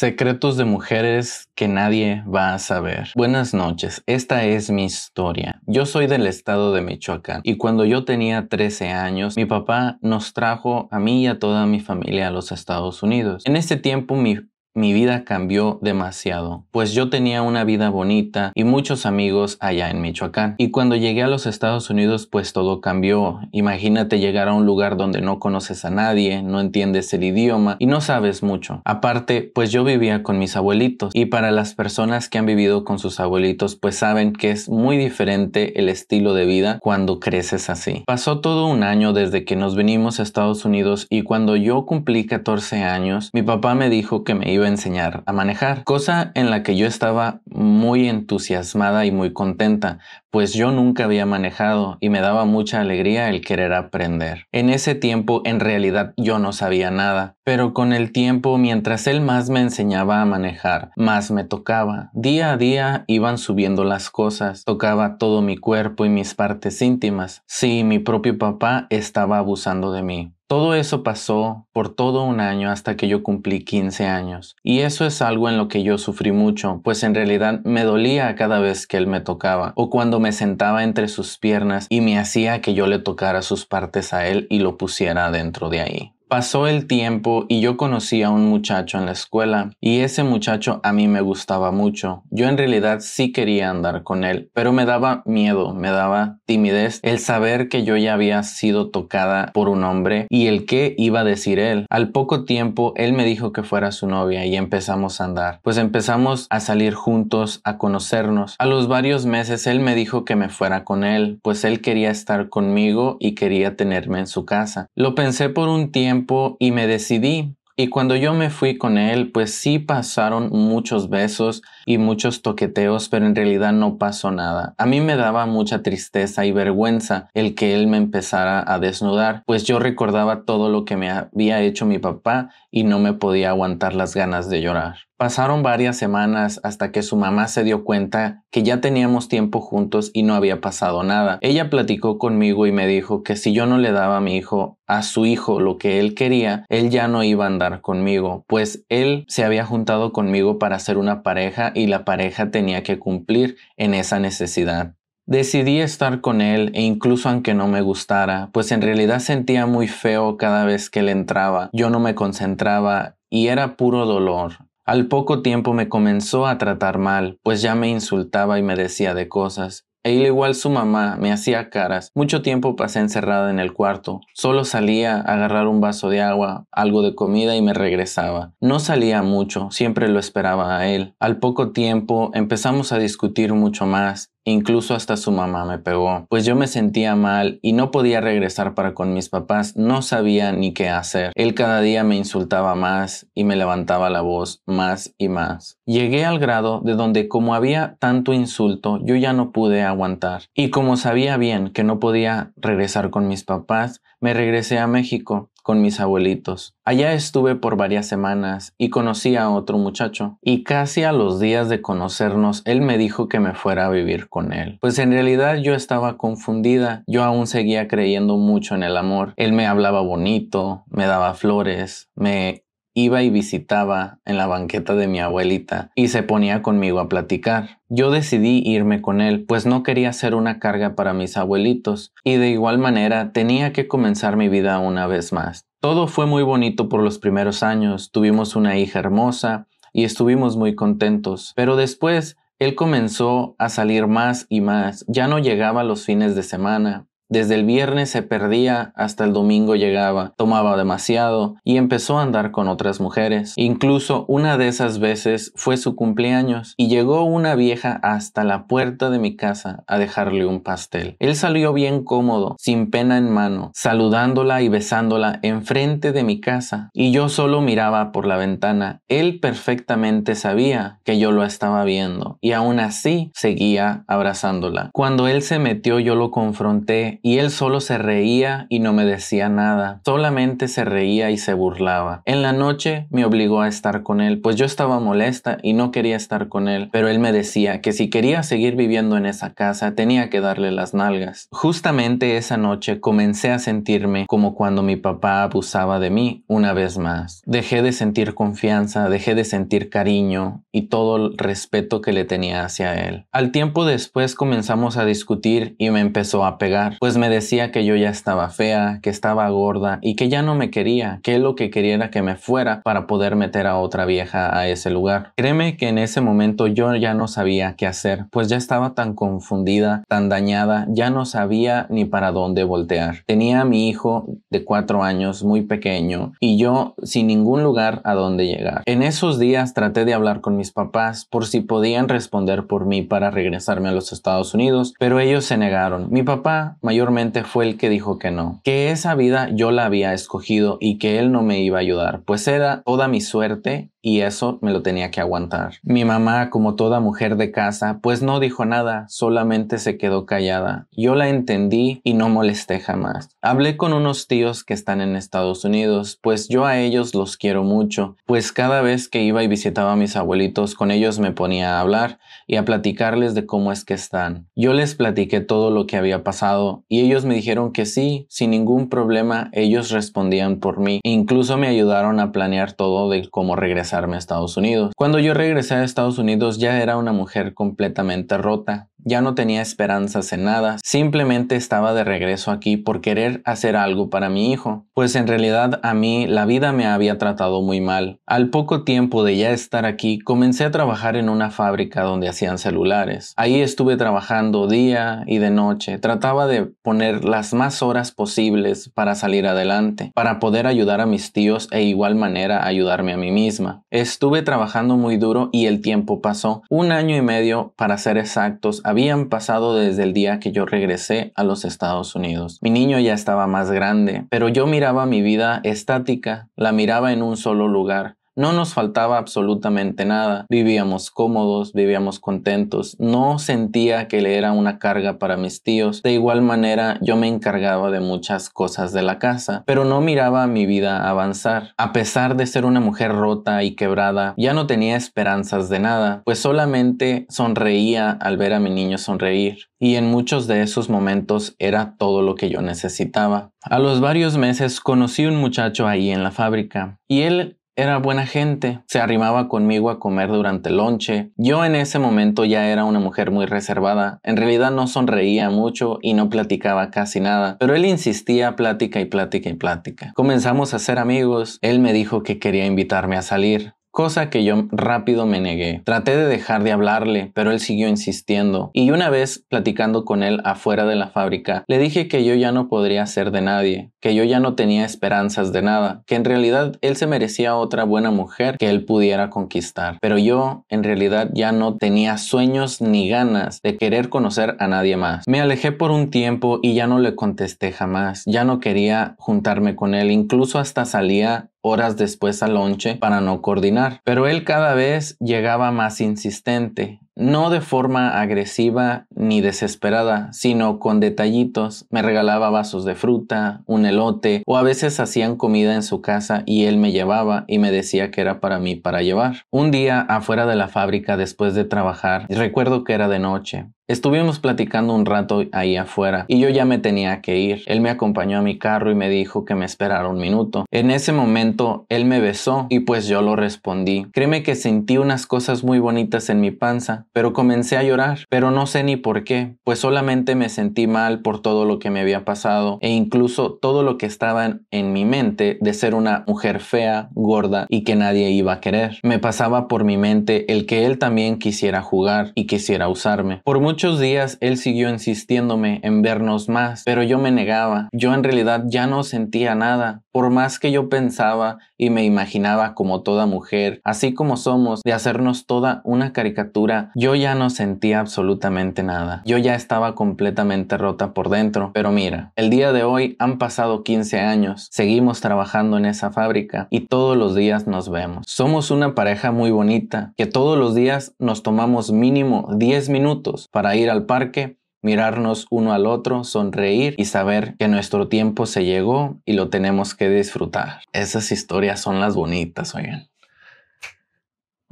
Secretos de mujeres que nadie va a saber. Buenas noches, esta es mi historia. Yo soy del estado de Michoacán y cuando yo tenía 13 años, mi papá nos trajo a mí y a toda mi familia a los Estados Unidos. En este tiempo mi mi vida cambió demasiado, pues yo tenía una vida bonita y muchos amigos allá en Michoacán. Y cuando llegué a los Estados Unidos, pues todo cambió. Imagínate llegar a un lugar donde no conoces a nadie, no entiendes el idioma y no sabes mucho. Aparte, pues yo vivía con mis abuelitos y para las personas que han vivido con sus abuelitos, pues saben que es muy diferente el estilo de vida cuando creces así. Pasó todo un año desde que nos venimos a Estados Unidos y cuando yo cumplí 14 años, mi papá me dijo que me iba enseñar a manejar, cosa en la que yo estaba muy entusiasmada y muy contenta, pues yo nunca había manejado y me daba mucha alegría el querer aprender. En ese tiempo en realidad yo no sabía nada, pero con el tiempo mientras él más me enseñaba a manejar, más me tocaba. Día a día iban subiendo las cosas, tocaba todo mi cuerpo y mis partes íntimas. Sí, mi propio papá estaba abusando de mí. Todo eso pasó por todo un año hasta que yo cumplí 15 años. Y eso es algo en lo que yo sufrí mucho, pues en realidad me dolía cada vez que él me tocaba o cuando me sentaba entre sus piernas y me hacía que yo le tocara sus partes a él y lo pusiera dentro de ahí. Pasó el tiempo y yo conocí a un muchacho en la escuela y ese muchacho a mí me gustaba mucho. Yo en realidad sí quería andar con él, pero me daba miedo, me daba timidez el saber que yo ya había sido tocada por un hombre y el que iba a decir él. Al poco tiempo él me dijo que fuera su novia y empezamos a andar. Pues empezamos a salir juntos, a conocernos. A los varios meses él me dijo que me fuera con él, pues él quería estar conmigo y quería tenerme en su casa. Lo pensé por un tiempo y me decidí. Y cuando yo me fui con él, pues sí pasaron muchos besos y muchos toqueteos, pero en realidad no pasó nada. A mí me daba mucha tristeza y vergüenza el que él me empezara a desnudar, pues yo recordaba todo lo que me había hecho mi papá y no me podía aguantar las ganas de llorar. Pasaron varias semanas hasta que su mamá se dio cuenta que ya teníamos tiempo juntos y no había pasado nada. Ella platicó conmigo y me dijo que si yo no le daba a mi hijo, a su hijo, lo que él quería, él ya no iba a andar conmigo, pues él se había juntado conmigo para ser una pareja y la pareja tenía que cumplir en esa necesidad. Decidí estar con él e incluso aunque no me gustara, pues en realidad sentía muy feo cada vez que él entraba, yo no me concentraba y era puro dolor. Al poco tiempo me comenzó a tratar mal, pues ya me insultaba y me decía de cosas. E igual su mamá me hacía caras. Mucho tiempo pasé encerrada en el cuarto. Solo salía a agarrar un vaso de agua, algo de comida y me regresaba. No salía mucho, siempre lo esperaba a él. Al poco tiempo empezamos a discutir mucho más. Incluso hasta su mamá me pegó, pues yo me sentía mal y no podía regresar para con mis papás, no sabía ni qué hacer. Él cada día me insultaba más y me levantaba la voz más y más. Llegué al grado de donde como había tanto insulto, yo ya no pude aguantar. Y como sabía bien que no podía regresar con mis papás, me regresé a México con mis abuelitos. Allá estuve por varias semanas y conocí a otro muchacho y casi a los días de conocernos él me dijo que me fuera a vivir con él. Pues en realidad yo estaba confundida, yo aún seguía creyendo mucho en el amor. Él me hablaba bonito, me daba flores, me iba y visitaba en la banqueta de mi abuelita y se ponía conmigo a platicar. Yo decidí irme con él, pues no quería ser una carga para mis abuelitos, y de igual manera tenía que comenzar mi vida una vez más. Todo fue muy bonito por los primeros años, tuvimos una hija hermosa y estuvimos muy contentos, pero después él comenzó a salir más y más, ya no llegaba los fines de semana, desde el viernes se perdía hasta el domingo llegaba, tomaba demasiado y empezó a andar con otras mujeres. Incluso una de esas veces fue su cumpleaños y llegó una vieja hasta la puerta de mi casa a dejarle un pastel. Él salió bien cómodo, sin pena en mano, saludándola y besándola enfrente de mi casa y yo solo miraba por la ventana. Él perfectamente sabía que yo lo estaba viendo y aún así seguía abrazándola. Cuando él se metió yo lo confronté y él solo se reía y no me decía nada, solamente se reía y se burlaba. En la noche me obligó a estar con él, pues yo estaba molesta y no quería estar con él, pero él me decía que si quería seguir viviendo en esa casa tenía que darle las nalgas. Justamente esa noche comencé a sentirme como cuando mi papá abusaba de mí una vez más. Dejé de sentir confianza, dejé de sentir cariño y todo el respeto que le tenía hacia él. Al tiempo después comenzamos a discutir y me empezó a pegar, pues me decía que yo ya estaba fea, que estaba gorda y que ya no me quería, que lo que quería era que me fuera para poder meter a otra vieja a ese lugar. Créeme que en ese momento yo ya no sabía qué hacer, pues ya estaba tan confundida, tan dañada, ya no sabía ni para dónde voltear. Tenía a mi hijo de cuatro años muy pequeño y yo sin ningún lugar a dónde llegar. En esos días traté de hablar con mis papás por si podían responder por mí para regresarme a los Estados Unidos, pero ellos se negaron. Mi papá mayor Posteriormente fue el que dijo que no, que esa vida yo la había escogido y que él no me iba a ayudar, pues era toda mi suerte y eso me lo tenía que aguantar. Mi mamá, como toda mujer de casa, pues no dijo nada, solamente se quedó callada. Yo la entendí y no molesté jamás. Hablé con unos tíos que están en Estados Unidos, pues yo a ellos los quiero mucho, pues cada vez que iba y visitaba a mis abuelitos, con ellos me ponía a hablar y a platicarles de cómo es que están. Yo les platiqué todo lo que había pasado y ellos me dijeron que sí, sin ningún problema, ellos respondían por mí. e Incluso me ayudaron a planear todo de cómo regresar a Estados Unidos. Cuando yo regresé a Estados Unidos ya era una mujer completamente rota, ya no tenía esperanzas en nada, simplemente estaba de regreso aquí por querer hacer algo para mi hijo, pues en realidad a mí la vida me había tratado muy mal. Al poco tiempo de ya estar aquí, comencé a trabajar en una fábrica donde hacían celulares. Ahí estuve trabajando día y de noche, trataba de poner las más horas posibles para salir adelante, para poder ayudar a mis tíos e igual manera ayudarme a mí misma. Estuve trabajando muy duro y el tiempo pasó, un año y medio para ser exactos habían pasado desde el día que yo regresé a los Estados Unidos. Mi niño ya estaba más grande, pero yo miraba mi vida estática, la miraba en un solo lugar. No nos faltaba absolutamente nada. Vivíamos cómodos, vivíamos contentos. No sentía que le era una carga para mis tíos. De igual manera, yo me encargaba de muchas cosas de la casa, pero no miraba mi vida avanzar. A pesar de ser una mujer rota y quebrada, ya no tenía esperanzas de nada, pues solamente sonreía al ver a mi niño sonreír. Y en muchos de esos momentos era todo lo que yo necesitaba. A los varios meses conocí un muchacho ahí en la fábrica y él era buena gente, se arrimaba conmigo a comer durante el lonche. Yo en ese momento ya era una mujer muy reservada, en realidad no sonreía mucho y no platicaba casi nada, pero él insistía plática y plática y plática. Comenzamos a ser amigos, él me dijo que quería invitarme a salir cosa que yo rápido me negué. Traté de dejar de hablarle, pero él siguió insistiendo, y una vez platicando con él afuera de la fábrica, le dije que yo ya no podría ser de nadie, que yo ya no tenía esperanzas de nada, que en realidad él se merecía otra buena mujer que él pudiera conquistar, pero yo en realidad ya no tenía sueños ni ganas de querer conocer a nadie más. Me alejé por un tiempo y ya no le contesté jamás, ya no quería juntarme con él, incluso hasta salía horas después al lonche para no coordinar. Pero él cada vez llegaba más insistente no de forma agresiva ni desesperada, sino con detallitos. Me regalaba vasos de fruta, un elote o a veces hacían comida en su casa y él me llevaba y me decía que era para mí para llevar. Un día afuera de la fábrica después de trabajar, recuerdo que era de noche. Estuvimos platicando un rato ahí afuera y yo ya me tenía que ir. Él me acompañó a mi carro y me dijo que me esperara un minuto. En ese momento él me besó y pues yo lo respondí. Créeme que sentí unas cosas muy bonitas en mi panza pero comencé a llorar, pero no sé ni por qué, pues solamente me sentí mal por todo lo que me había pasado e incluso todo lo que estaba en mi mente de ser una mujer fea, gorda y que nadie iba a querer. Me pasaba por mi mente el que él también quisiera jugar y quisiera usarme. Por muchos días él siguió insistiéndome en vernos más, pero yo me negaba. Yo en realidad ya no sentía nada, por más que yo pensaba y me imaginaba como toda mujer, así como somos, de hacernos toda una caricatura, yo yo ya no sentía absolutamente nada. Yo ya estaba completamente rota por dentro. Pero mira, el día de hoy han pasado 15 años, seguimos trabajando en esa fábrica y todos los días nos vemos. Somos una pareja muy bonita que todos los días nos tomamos mínimo 10 minutos para ir al parque mirarnos uno al otro, sonreír y saber que nuestro tiempo se llegó y lo tenemos que disfrutar. Esas historias son las bonitas, oigan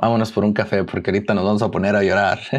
vámonos por un café porque ahorita nos vamos a poner a llorar.